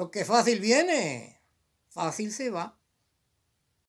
Lo que fácil viene, fácil se va.